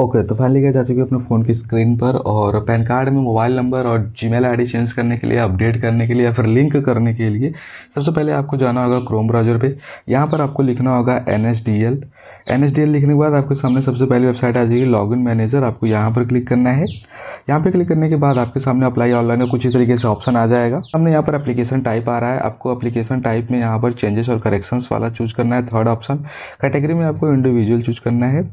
okay okay, तो finally लेकर जा चुके अपने फ़ोन की स्क्रीन पर और पैन कार्ड में मोबाइल नंबर और जी मेल चेंज करने के लिए अपडेट करने के लिए या फिर लिंक करने के लिए सबसे पहले आपको जाना होगा क्रोम ब्राउज़र पे यहाँ पर आपको लिखना होगा N S D L N S D L लिखने के बाद आपके सामने सबसे पहले वेबसाइट आ जाएगी लॉगिन मैनेजर आपको यहाँ पर क्लिक करना है यहाँ पे क्लिक करने के बाद आपके सामने अप्लाई ऑनलाइन का कुछ ही तरीके से ऑप्शन आ जाएगा हमने यहाँ पर एप्लीकेशन टाइप आ रहा है आपको एप्लीकेशन टाइप में यहाँ पर चेंजेस और करेक्शंस वाला चूज करना है थर्ड ऑप्शन कैटेगरी में आपको इंडिविजुअल चूज करना है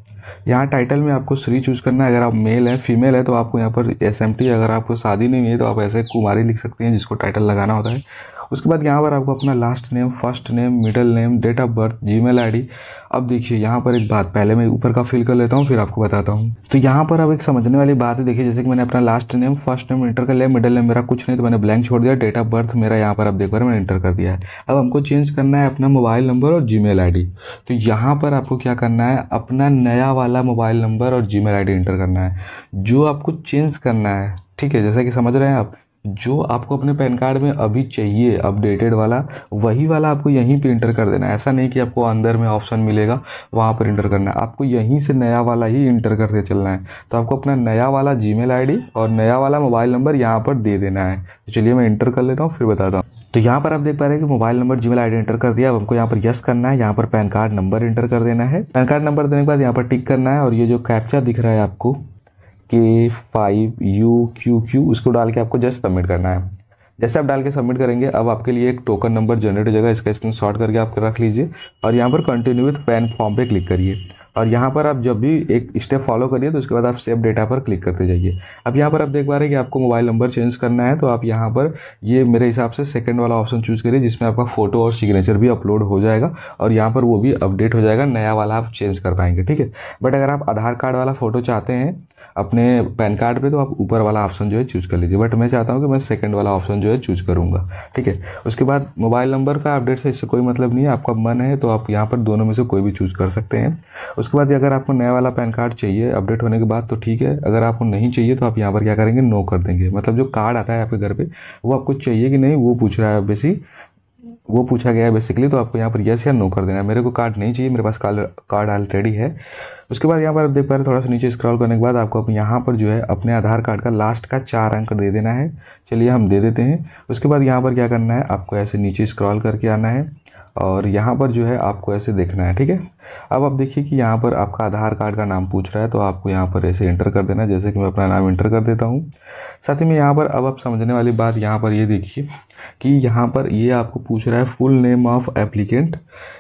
यहाँ टाइटल में आपको श्री चूज करना है अगर आप मेल है फीमेल है तो आपको यहाँ पर एस अगर आपको शादी नहीं है तो आप ऐसे कुमारी लिख सकते हैं जिसको टाइटल लगाना होता है उसके बाद यहाँ पर आपको अपना last name first name middle name date of birth Gmail अब देखिए यहाँ पर एक बात पहले मैं ऊपर का फिल कर लेता हूँ फिर आपको बताता हूँ तो यहाँ पर अब एक समझने वाली बात है देखिए जैसे कि मैंने अपना last name first name enter कर लिया मिडल नेम मेरा कुछ नहीं तो मैंने ब्लैंक छोड़ दिया डेट ऑफ बर्थ मेरा यहाँ पर आप देख पा रहे मैंने इंटर कर दिया है अब हमको चेंज करना है अपना मोबाइल नंबर और जी मेल तो यहाँ पर आपको क्या करना है अपना नया वाला मोबाइल नंबर और जी मेल इंटर करना है जो आपको चेंज करना है ठीक है जैसा कि समझ रहे हैं आप जो आपको अपने पैन कार्ड में अभी चाहिए अपडेटेड वाला वही वाला आपको यहीं पे इंटर कर देना है ऐसा नहीं कि आपको अंदर में ऑप्शन मिलेगा वहाँ पर इंटर करना है आपको यहीं से नया वाला ही इंटर करते चलना है तो आपको अपना नया वाला जी मेल और नया वाला मोबाइल नंबर यहाँ पर दे देना है तो चलिए मैं इंटर कर लेता हूँ फिर बताता हूँ तो यहाँ पर आप देख पा रहे हैं कि mobile number Gmail ID enter कर दिया अब हमको यहाँ पर यस करना है यहाँ पर पैन कार्ड नंबर एंटर कर देना है पैन कार्ड नंबर देने के बाद यहाँ पर टिक करना है और ये जो कैप्चा दिख रहा है आपको के फाइव यू क्यू क्यू उसको डाल के आपको जस्ट सबमिट करना है जैसे आप डाल के सबमिट करेंगे अब आपके लिए एक टोकन नंबर जनरेट हो जाएगा इसका स्क्रीन शॉर्ट करके आप रख लीजिए और यहाँ पर कंटिन्यू विथ पैन फॉर्म पे क्लिक करिए और यहाँ पर आप जब भी एक स्टेप फॉलो करिए तो उसके बाद आप सेव डेटा पर क्लिक करते जाइए अब यहाँ पर आप देख पा रहे हैं कि आपको मोबाइल नंबर चेंज करना है तो आप यहाँ पर ये मेरे हिसाब से सेकंड वाला ऑप्शन चूज़ करिए जिसमें आपका फोटो और सिग्नेचर भी अपलोड हो जाएगा और यहाँ पर वो भी अपडेट हो जाएगा नया वाला आप चेंज कर पाएंगे ठीक है बट अगर आप आधार कार्ड वाला फ़ोटो चाहते हैं अपने पैन कार्ड पे तो आप ऊपर वाला ऑप्शन जो है चूज़ कर लीजिए बट मैं चाहता हूँ कि मैं सेकंड वाला ऑप्शन जो है चूज़ करूंगा ठीक है उसके बाद मोबाइल नंबर का अपडेट से इससे कोई मतलब नहीं है आपका मन है तो आप यहाँ पर दोनों में से कोई भी चूज़ कर सकते हैं उसके बाद अगर आपको नया वाला पैन कार्ड चाहिए अपडेट होने के बाद तो ठीक है अगर आपको नहीं चाहिए तो आप यहाँ पर क्या करेंगे नो कर देंगे मतलब जो कार्ड आता है आपके घर पर वो आपको चाहिए कि नहीं वो पूछ रहा है बेसी वो पूछा गया है बेसिकली तो आपको यहाँ पर येस या नो कर देना है मेरे को कार्ड नहीं चाहिए मेरे पास कार्ड ऑलरेडी है उसके बाद यहाँ पर आप देख पा रहे हैं थोड़ा सा नीचे स्क्रॉल करने के बाद आपको अब यहाँ पर जो है अपने आधार कार्ड का लास्ट का चार अंक दे देना है चलिए हम दे देते हैं उसके बाद यहाँ पर क्या करना है आपको ऐसे नीचे स्क्रॉल करके आना है और यहाँ पर जो है आपको ऐसे देखना है ठीक है अब आप देखिए कि यहाँ पर आपका आधार कार्ड का नाम पूछ रहा है तो आपको यहाँ पर ऐसे इंटर कर देना है जैसे कि मैं अपना नाम इंटर कर देता हूँ साथ ही में यहाँ पर अब आप समझने वाली बात यहाँ पर ये यह देखिए कि यहाँ पर ये यह आपको पूछ रहा है फुल नेम ऑफ एप्लीकेंट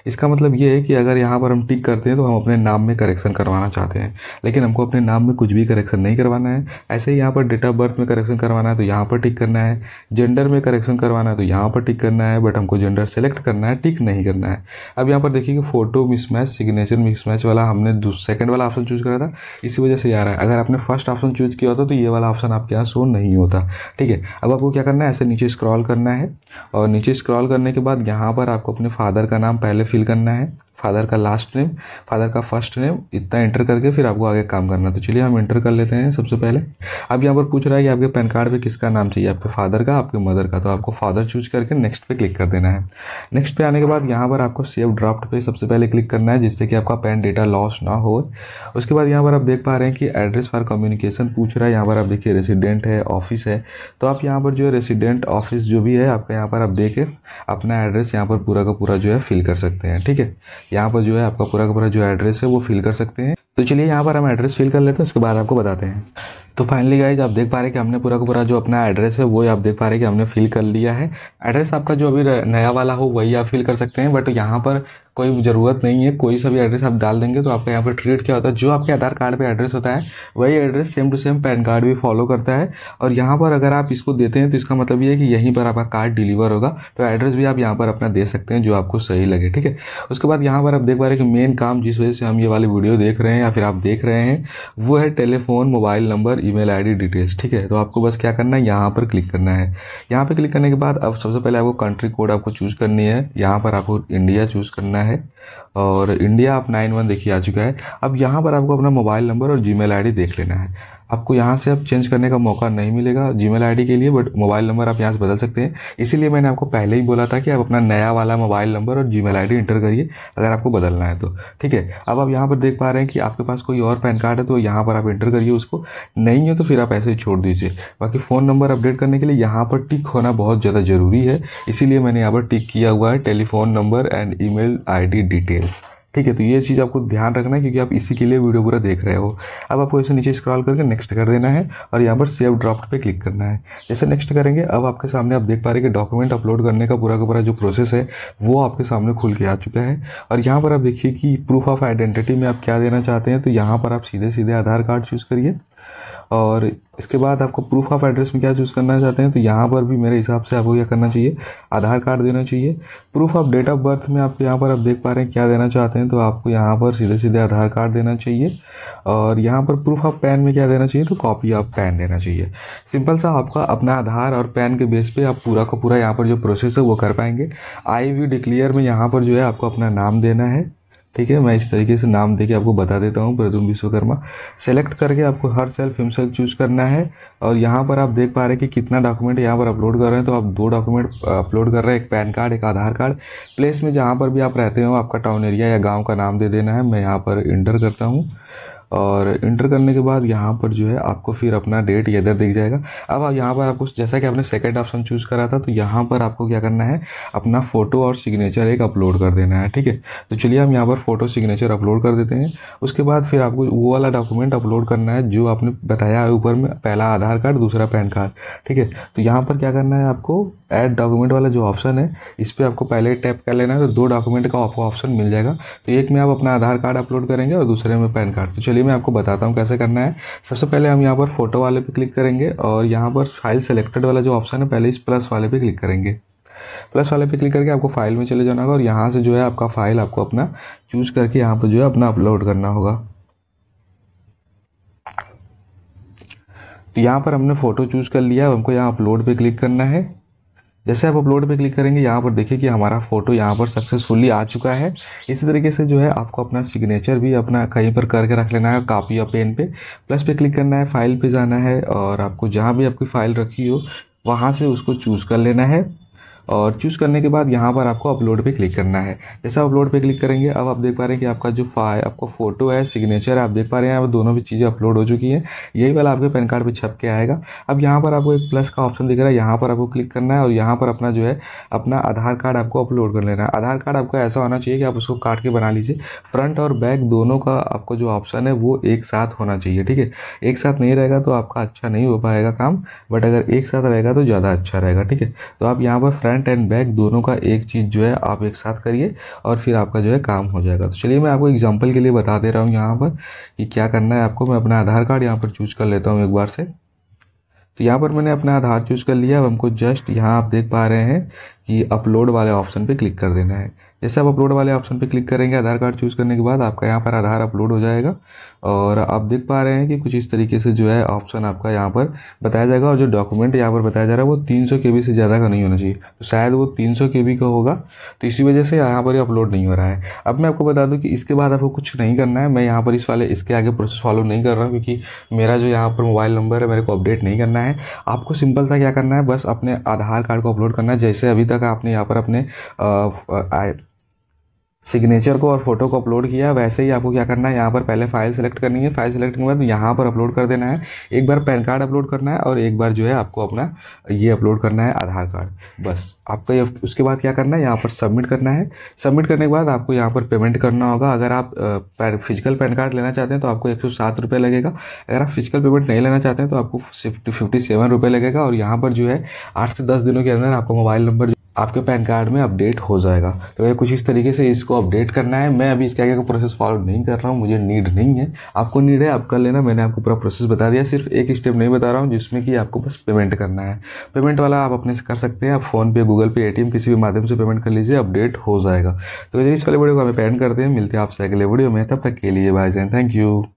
इसका मतलब ये है कि अगर यहाँ पर हम टिक करते हैं तो हम अपने नाम में करेक्शन करवाना चाहते हैं लेकिन हमको अपने नाम में कुछ भी करेक्शन नहीं करवाना है ऐसे ही यहाँ पर डेट ऑफ बर्थ में करेक्शन करवाना है तो यहाँ पर टिक करना है जेंडर में करेक्शन करवाना है तो यहाँ पर टिक करना है बट हमको जेंडर सेलेक्ट करना है टिक नहीं करना है अब यहाँ पर देखिए कि photo mismatch signature mix match वाला हमने सेकंड वाला ऑप्शन चूज करा था इसी वजह से आ रहा है अगर आपने फर्स्ट ऑप्शन चूज किया होता तो ये वाला ऑप्शन आपके यहाँ शो नहीं होता ठीक है अब आपको क्या करना है ऐसे नीचे स्क्रॉल करना है और नीचे स्क्रॉल करने के बाद यहाँ पर आपको अपने फादर का नाम पहले फिल करना है फादर का लास्ट नेम फादर का फर्स्ट नेम इतना एंटर करके फिर आपको आगे काम करना तो चलिए हम एंटर कर लेते हैं सबसे पहले अब यहाँ पर पूछ रहा है कि आपके पैन कार्ड पे किसका नाम चाहिए आपके फादर का आपके मदर का तो आपको फादर चूज करके नेक्स्ट पे क्लिक कर देना है नेक्स्ट पे आने के बाद यहाँ पर आपको सेव ड्राफ्ट पे सबसे पहले क्लिक करना है जिससे कि आपका पैन डेटा लॉस ना हो उसके बाद यहाँ पर आप देख पा रहे हैं कि एड्रेस फॉर कम्युनिकेशन पूछ रहा है यहाँ पर आप देखिए रेसिडेंट है ऑफिस है तो आप यहाँ पर जो है रेसिडेंट ऑफिस जो भी है आपका यहाँ पर आप देखें अपना एड्रेस यहाँ पर पूरा का पूरा जो है फिल कर सकते हैं ठीक है यहाँ पर जो है आपका पूरा का पूरा जो एड्रेस है वो फिल कर सकते हैं तो चलिए यहाँ पर हम एड्रेस फिल कर लेते हैं उसके बाद आपको बताते हैं तो फाइनली गाइज आप देख पा रहे हैं कि हमने पूरा का पूरा जो अपना एड्रेस है वो आप देख पा रहे हैं कि हमने फिल कर लिया है एड्रेस आपका जो अभी नया वाला हो वही आप फिल कर सकते हैं बट यहाँ पर कोई ज़रूरत नहीं है कोई सा भी एड्रेस आप डाल देंगे तो आपका यहाँ पर ट्रीट क्या होता है जो आपके आधार कार्ड पे एड्रेस होता है वही address same to same PAN card भी फॉलो करता है और यहाँ पर अगर आप इसको देते हैं तो इसका मतलब ये है कि यहीं पर आपका कार्ड डिलीवर होगा तो एड्रेस भी आप यहाँ पर अपना दे सकते हैं जो आपको सही लगे ठीक है उसके बाद यहाँ पर आप देख पा रहे हैं कि मेन काम जिस वजह से हम ये वाली वीडियो देख रहे हैं या फिर आप देख रहे हैं वो है telephone mobile number email ID details ठीक है तो आपको बस क्या करना है यहाँ पर क्लिक करना है यहाँ पर क्लिक करने के बाद अब सबसे पहले आपको कंट्री कोड आपको चूज़ करनी है यहाँ पर आपको इंडिया चूज़ करना है और इंडिया आप नाइन वन देखिए आ चुका है अब यहाँ पर आपको अपना मोबाइल नंबर और जी मेल देख लेना है आपको यहाँ से अब चेंज करने का मौका नहीं मिलेगा जीमेल आईडी के लिए बट मोबाइल नंबर आप यहाँ से बदल सकते हैं इसीलिए मैंने आपको पहले ही बोला था कि आप अपना नया वाला मोबाइल नंबर और जीमेल आईडी एंटर करिए अगर आपको बदलना है तो ठीक है अब आप यहाँ पर देख पा रहे हैं कि आपके पास कोई और पैन कार्ड है तो यहाँ पर आप इंटर करिए उसको नहीं है तो फिर आप ऐसे ही छोड़ दीजिए बाकी फ़ोन नंबर अपडेट करने के लिए यहाँ पर टिक होना बहुत ज़्यादा ज़रूरी है इसीलिए मैंने यहाँ पर टिक किया हुआ है telephone number and email details ठीक है तो ये चीज़ आपको ध्यान रखना है क्योंकि आप इसी के लिए वीडियो पूरा देख रहे हो अब आपको ऐसे नीचे स्क्रॉल करके नेक्स्ट कर देना है और यहाँ पर सेव ड्राफ्ट पे क्लिक करना है जैसे नेक्स्ट करेंगे अब आपके सामने आप देख पा रहे कि डॉक्यूमेंट अपलोड करने का पूरा का पूरा जो प्रोसेस है वो आपके सामने खुल के आ चुका है और यहाँ पर आप देखिए कि प्रूफ ऑफ आइडेंटिटी में आप क्या देना चाहते हैं तो यहाँ पर आप सीधे सीधे आधार कार्ड चूज़ करिए और इसके बाद आपको प्रूफ ऑफ एड्रेस में क्या चूज़ करना चाहते हैं तो यहाँ पर भी मेरे हिसाब से आपको क्या करना चाहिए आधार कार्ड देना चाहिए proof of date of birth में आप यहाँ पर आप देख पा रहे हैं क्या देना चाहते हैं तो आपको यहाँ पर सीधे सीधे आधार कार्ड देना चाहिए और यहाँ पर प्रूफ ऑफ पैन में क्या देना चाहिए तो कॉपी ऑफ पैन देना चाहिए सिंपल सा आपका अपना आधार और पैन के बेस पर आप पूरा का पूरा यहाँ पर जो प्रोसेस है वो कर पाएंगे आई वी डिक्लेयर में यहाँ पर जो है आपको अपना नाम देना है ठीक है मैं इस तरीके से नाम देके आपको बता देता हूँ प्रदुम विश्वकर्मा सेलेक्ट करके आपको हर सेल्फ सेल चूज करना है और यहाँ पर आप देख पा रहे हैं कि कितना डॉक्यूमेंट यहाँ पर अपलोड कर रहे हैं तो आप दो डॉक्यूमेंट अपलोड कर रहे हैं एक पैन कार्ड एक आधार कार्ड प्लेस में जहाँ पर भी आप रहते हो आपका टाउन एरिया या गाँव का नाम दे देना है मैं यहाँ पर इंटर करता हूँ और इंटर करने के बाद यहाँ पर जो है आपको फिर अपना डेट इधर दिख जाएगा अब आप यहाँ पर आपको जैसा कि आपने सेकेंड ऑप्शन चूज़ करा था तो यहाँ पर आपको क्या करना है अपना फ़ोटो और सिग्नेचर एक अपलोड कर देना है ठीक है तो चलिए हम यहाँ पर फ़ोटो सिग्नेचर अपलोड कर देते हैं उसके बाद फिर आपको वो वाला डॉक्यूमेंट अपलोड करना है जो आपने बताया है ऊपर में पहला आधार कार्ड दूसरा पैन कार्ड ठीक है तो यहाँ पर क्या करना है आपको एड डॉक्यूमेंट वाला जो ऑप्शन है इस पर आपको पहले टैप कर लेना है तो दो डॉक्यूमेंट का आपको ऑप्शन मिल जाएगा तो एक में आप अपना आधार कार्ड अपलोड करेंगे और दूसरे में पैन कार्ड तो चलिए चलिए मैं आपको बताता हूँ कैसे करना है सबसे पहले हम यहाँ पर फोटो वाले पे क्लिक करेंगे और यहाँ पर फाइल सेलेक्टेड वाला जो ऑप्शन है पहले इस प्लस वाले पे क्लिक करेंगे प्लस वाले पे क्लिक करके आपको फाइल में चले जाना होगा और यहाँ से जो है आपका फाइल आपको अपना चूज करके यहाँ पर जो है अपना अपलोड करना होगा तो यहाँ पर हमने फ़ोटो चूज़ कर लिया है हमको यहाँ अपलोड पे क्लिक करना है जैसे आप अपलोड पे क्लिक करेंगे यहाँ पर देखिए कि हमारा फोटो यहाँ पर सक्सेसफुली आ चुका है इसी तरीके से जो है आपको अपना सिग्नेचर भी अपना कहीं पर करके रख लेना है कापी या पेन पे प्लस पे क्लिक करना है फाइल पे जाना है और आपको जहाँ भी आपकी फ़ाइल रखी हो वहाँ से उसको चूज़ कर लेना है और चूज़ करने के बाद यहाँ पर आपको अपलोड पे क्लिक करना है जैसा अपलोड पे क्लिक करेंगे अब आप देख पा रहे हैं कि आपका जो फाइल आपको फोटो है सिग्नेचर है आप देख पा रहे हैं यहाँ दोनों भी चीज़ें अपलोड हो चुकी हैं यही वाला आपके पैन कार्ड पर छप के आएगा अब यहाँ पर आपको एक प्लस का ऑप्शन दिख रहा है यहाँ पर आपको क्लिक करना है और यहाँ पर अपना जो है अपना आधार कार्ड आपको अपलोड कर लेना है आधार कार्ड आपका ऐसा होना चाहिए कि आप उसको काट के बना लीजिए फ्रंट और बैक दोनों का आपको जो ऑप्शन है वो एक साथ होना चाहिए ठीक है एक साथ नहीं रहेगा तो आपका अच्छा नहीं हो पाएगा काम बट अगर एक साथ रहेगा तो ज़्यादा अच्छा रहेगा ठीक है तो आप यहाँ पर फ्रंट फ्रंट एंड बैक दोनों का एक चीज़ जो है आप एक साथ करिए और फिर आपका जो है काम हो जाएगा तो चलिए मैं आपको एग्जाम्पल के लिए बता दे रहा हूँ यहाँ पर कि क्या करना है आपको मैं अपना आधार कार्ड यहाँ पर चूज कर लेता हूँ एक बार से तो यहाँ पर मैंने अपना आधार चूज कर लिया अब हमको जस्ट यहाँ आप देख पा रहे हैं कि अपलोड वाले ऑप्शन पे क्लिक कर देना है जैसे आप अपलोड वाले ऑप्शन पे क्लिक करेंगे आधार कार्ड चूज करने के बाद आपका यहाँ पर आधार अपलोड हो जाएगा और आप देख पा रहे हैं कि कुछ इस तरीके से जो है ऑप्शन आपका यहाँ पर बताया जाएगा और जो डॉक्यूमेंट यहाँ पर बताया जा रहा है वो तीन सौ से ज़्यादा का नहीं होना चाहिए तो शायद वो तीन सौ का होगा तो इसी वजह से यहाँ पर ये अपलोड नहीं हो रहा है अब मैं आपको बता दूँ कि इसके बाद आपको कुछ नहीं करना है मैं यहाँ पर इस वाले इसके आगे प्रोसेस फॉलो नहीं कर रहा हूँ क्योंकि मेरा जो यहाँ पर मोबाइल नंबर है मेरे को अपडेट नहीं करना है आपको सिंपल सा क्या करना है बस अपने आधार कार्ड को अपलोड करना है जैसे अभी तक आपने यहाँ पर अपने सिग्नेचर को और फोटो को अपलोड किया वैसे ही आपको क्या करना है यहाँ पर पहले फाइल सेलेक्ट करनी है फाइल सेलेक्ट करने के बाद यहाँ पर अपलोड कर देना है एक बार पैन कार्ड अपलोड करना है और एक बार जो है आपको अपना ये अपलोड करना है आधार कार्ड बस आपका ये उसके बाद क्या करना है यहाँ पर सबमिट करना है सबमिट करने के बाद आपको यहाँ पर पेमेंट करना होगा अगर आप फिजिकल पैन कार्ड लेना चाहते हैं तो आपको एक सौ लगेगा अगर आप फिजिकल पेमेंट नहीं लेना चाहते हैं तो आपको फिफ्टी सेवन लगेगा और यहाँ पर जो है आठ से दस दिनों के अंदर आपको मोबाइल नंबर आपके पैन कार्ड में अपडेट हो जाएगा तो भैया कुछ इस तरीके से इसको अपडेट करना है मैं अभी इसके आगे का प्रोसेस फॉलो नहीं कर रहा हूँ मुझे नीड नहीं है आपको नीड है आप कर लेना मैंने आपको पूरा प्रोसेस बता दिया सिर्फ एक स्टेप नहीं बता रहा हूँ जिसमें कि आपको बस पेमेंट करना है पेमेंट वाला आप अपने से कर सकते हैं आप फ़ोनपे गूगल पे ए किसी भी माध्यम से पेमेंट कर लीजिए अपडेट हो जाएगा तो इस वाले वीडियो को हमें पेंट करते हैं मिलते हैं आपसे अगले वीडियो में तब तक के लिए बाय जैन थैंक यू